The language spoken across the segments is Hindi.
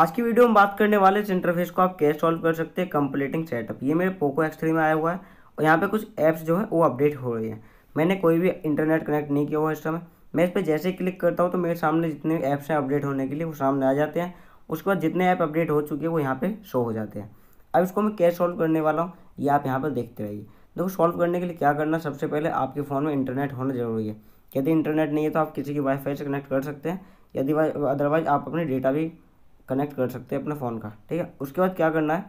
आज की वीडियो में बात करने वाले इस इंटरफेस को आप कैसे सॉल्व कर सकते हैं कंप्लीटिंग सेटअप ये मेरे पोको एक्स थ्री में आया हुआ है और यहाँ पे कुछ ऐप्स जो है वो अपडेट हो रही है मैंने कोई भी इंटरनेट कनेक्ट नहीं किया हुआ इस समय मैं इस पर जैसे क्लिक करता हूँ तो मेरे सामने जितने ऐप्स हैं अपडेट होने के लिए वो सामने आ जाते हैं उसके बाद जितने ऐप अपडेट हो चुके हैं वो यहाँ पर शो हो जाते हैं अब इसको मैं कैश सॉल्व करने वाला हूँ ये आप यहाँ पर देखते रहिए देखो सॉल्व करने के लिए क्या करना सबसे पहले आपके फ़ोन में इंटरनेट होना जरूरी है यदि इंटरनेट नहीं है तो आप किसी की वाईफाई से कनेक्ट कर सकते हैं यदि अदरवाइज आप अपने डेटा भी कनेक्ट कर सकते हैं अपने फ़ोन का ठीक है उसके बाद क्या करना है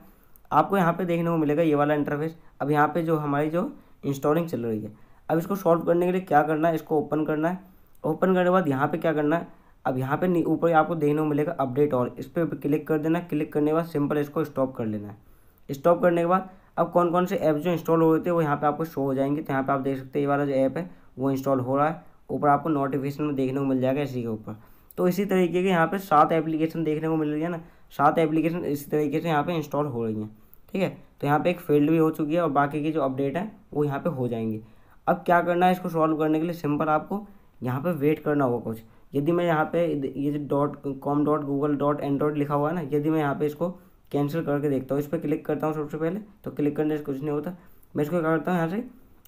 आपको यहाँ पे देखने को मिलेगा ये वाला इंटरफेस अब यहाँ पे जो हमारी जो इंस्टॉलिंग चल रही है अब इसको सॉल्व करने के लिए क्या करना है इसको ओपन करना है ओपन करने के बाद यहाँ पे क्या करना है अब यहाँ पे ऊपर आपको देखने को मिलेगा अपडेट और इस पर क्लिक कर देना क्लिक करने के बाद सिंपल इसको स्टॉप कर लेना है स्टॉप करने के बाद अब कौन कौन से ऐप जो इंस्टॉल हो रहे थे वो यहाँ पर आपको शो हो जाएंगे तो यहाँ पर आप देख सकते हैं ये वाला जो ऐप है वो इंस्टॉल हो रहा है ऊपर आपको नोटिफिकेशन में देखने को मिल जाएगा इसी के ऊपर तो इसी तरीके के यहाँ पे सात एप्लीकेशन देखने को मिल रही है ना सात एप्लीकेशन इसी तरीके से यहाँ पे इंस्टॉल हो रही हैं ठीक है तो यहाँ पे एक फील्ड भी हो चुकी है और बाकी की जो अपडेट है वो यहाँ पे हो जाएंगे अब क्या करना है इसको सॉल्व करने के लिए सिंपल आपको यहाँ पे वेट करना होगा कुछ यदि मैं यहाँ पे ये जो dot com dot Google dot Android लिखा हुआ है ना यदि मैं यहाँ पे इसको कैंसिल करके देखता हूँ इस पर क्लिक करता हूँ सबसे पहले तो क्लिक करने से कुछ नहीं होता मैं इसको क्या करता हूँ यहाँ से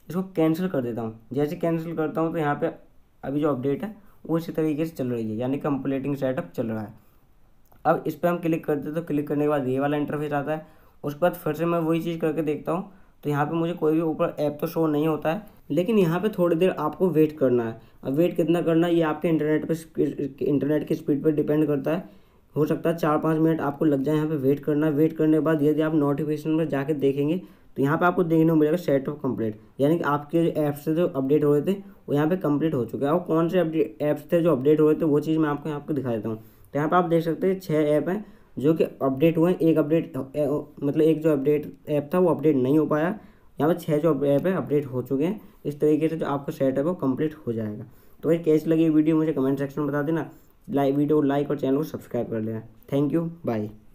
इसको कैंसिल कर देता हूँ जैसे कैंसिल करता हूँ तो यहाँ पे अभी जो अपडेट है उसी तरीके से चल रही है यानी कंप्लीटिंग सेटअप चल रहा है अब इस पर हम क्लिक करते हैं तो क्लिक करने के बाद ये वाला इंटरफेस आता है उसके बाद फिर से मैं वही चीज़ करके देखता हूँ तो यहाँ पे मुझे कोई भी ऊपर ऐप तो शो नहीं होता है लेकिन यहाँ पे थोड़ी देर आपको वेट करना है अब वेट कितना करना है ये आपके इंटरनेट पे इंटरनेट की स्पीड पर डिपेंड करता है हो सकता है चार पाँच मिनट आपको लग जाए यहाँ पे वेट करना वेट करने के बाद यदि आप नोटिफिकेशन पर जाके देखेंगे तो यहाँ पे आपको देखने को मिलेगा सेट ऑफ कंप्लीट यानी कि आपके जो ऐप्स थे जो अपडेट हो रहे थे वो यहाँ पे कंप्लीट हो चुके हैं और कौन से अपडेट ऐप्स थे जो अपडेट हो रहे थे वो चीज़ मैं आपको यहाँ पर दिखा देता हूँ तो यहाँ पर आप देख सकते हैं छः ऐप हैं जो कि अपडेट हुए हैं एक अपडेट मतलब एक जो अपडेट ऐप था वो अपडेट नहीं हो पाया यहाँ पर छः जो ऐप है अपडेट हो चुके हैं इस तरीके से जो आपका सेट है वो कम्प्लीट हो जाएगा तो भाई कैसी लगी वीडियो मुझे कमेंट सेक्शन में बता देना लाइक वीडियो को लाइक और चैनल को सब्सक्राइब कर लेना थैंक यू बाय